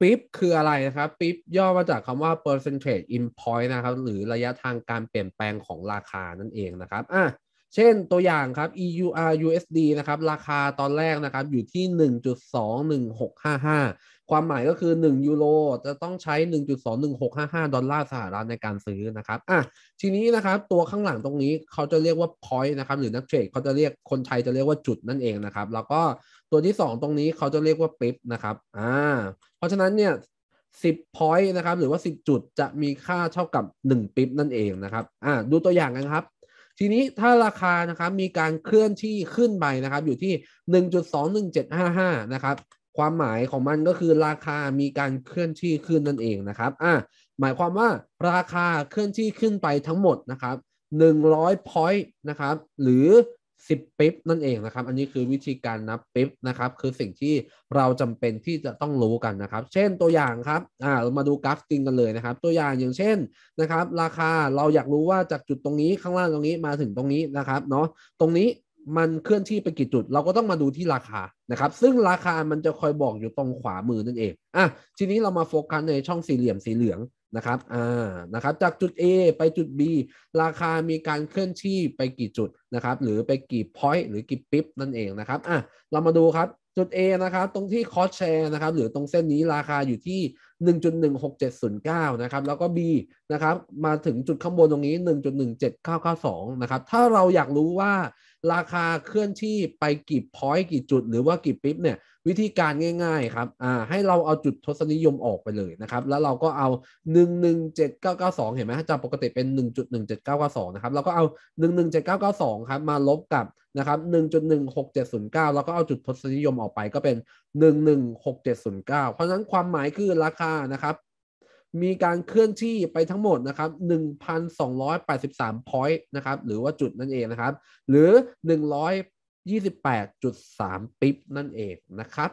ปิ๊บคืออะไรนะครับปิ๊บย่อมาจากคำว่า percentage in point นะครับ หรือระยะทางการเปลี่ยนแปลงของราคานั่นเองนะครับอ่ะเช่นตัวอย่างครับ EUR USD นะครับ ราคาตอนแรกนะครับอยู่ที่ 1.21655 ความหมายก็คือ1ยูโรจะต้องใช้ 1.21655 ดอลลาร์สหรัฐในการซื้อนะครับอ่ะทีนี้นะครับตัวข้างหลังตรงนี้เขาจะเรียกว่า point นะครับ หรือนักเทรดเขาจะเรียกคนไทยจะเรียกว่าจุดนั่นเองนะครับแล้วก็ตัวที่ 2ตรงนี้เขาจะเรียกว่าปิ๊บนะครับอ่าราะฉะนั้นเนี่ยสิบพอยต์นะครับ หรือว่าสิบจุดจะมีค่าเท่ากับหนึ่งปิ๊บนั่นเองนะครับ อ่า ดูตัวอย่างกันครับ ทีนี้ถ้าราคานะครับ มีการเคลื่อนที่ขึ้นไปนะครับ อยู่ที่หนึ่งจุดสองหนึ่งเจ็ดห้าห้านะครับ ความหมายของมันก็คือราคามีการเคลื่อนที่ขึ้นนั่นเองนะครับ อ่า หมายความว่าราคาเคลื่อนที่ขึ้นไปทั้งหมดนะครับหนึ่งร้อยพอยต์นะครับ หรือสิบปิ๊บนั่นเองนะครับอันนี้คือวิธีการนับปิ๊บนะครับคือสิ่งที่เราจำเป็นที่จะต้องรู้กันนะครับเช่นตัวอย่างครับอ่ามาดูกราฟจริงกันเลยนะครับตัวอย่างอย่างเช่นนะครับราคาเราอยากรู้ว่าจากจุดตรงนี้ข้างล่างตรงนี้มาถึงตรงนี้นะครับเนาะตรงนี้มันเคลื่อนที่ไปกี่จุดเราก็ต้องมาดูที่ราคานะครับซึ่งราคามันจะคอยบอกอยู่ตรงขวามือนั่นเองอ่ะทีนี้เรามาโฟกัสในช่องสี่เหลี่ยมสีเหลืองนะครับ อ่า นะครับ จากจุด A ไปจุด B ราคามีการเคลื่อนที่ไปกี่จุด นะครับ หรือไปกี่พอยต์หรือกี่ปิ๊บนั่นเอง นะครับ อ่ะ เรามาดูครับ จุด A นะครับ ตรงที่คอสแชร์นะครับ หรือตรงเส้นนี้ราคาอยู่ที่1.16709 นะครับ แล้วก็ B นะครับมาถึงจุดข้างบนตรงนี้1.17992 นะครับ ถ้าเราอยากรู้ว่าราคาเคลื่อนที่ไปกี่พอยต์กี่จุดหรือว่ากี่ปิ๊บเนี่ยวิธีการง่ายๆครับอ่าให้เราเอาจุดทศนิยมออกไปเลยนะครับ แล้วเราก็เอา 117992 เห็นไหมจากปกติเป็น 1.17992 นะครับ เราก็เอา 1.17992 ครับมาลบกับนะครับ 1.16709 แล้วก็เอาจุดทศนิยมออกไปก็เป็นหหนึ่งนึ่งหกเพราะฉะนั้นความหมายคือราคานะครับมีการเคลื่อนที่ไปทั้งหมดนะครับ 1,283 point นะครับหรือว่าจุดนั่นเองนะครับหรือ 128.3 ปิ๊บนั่นเองนะครับ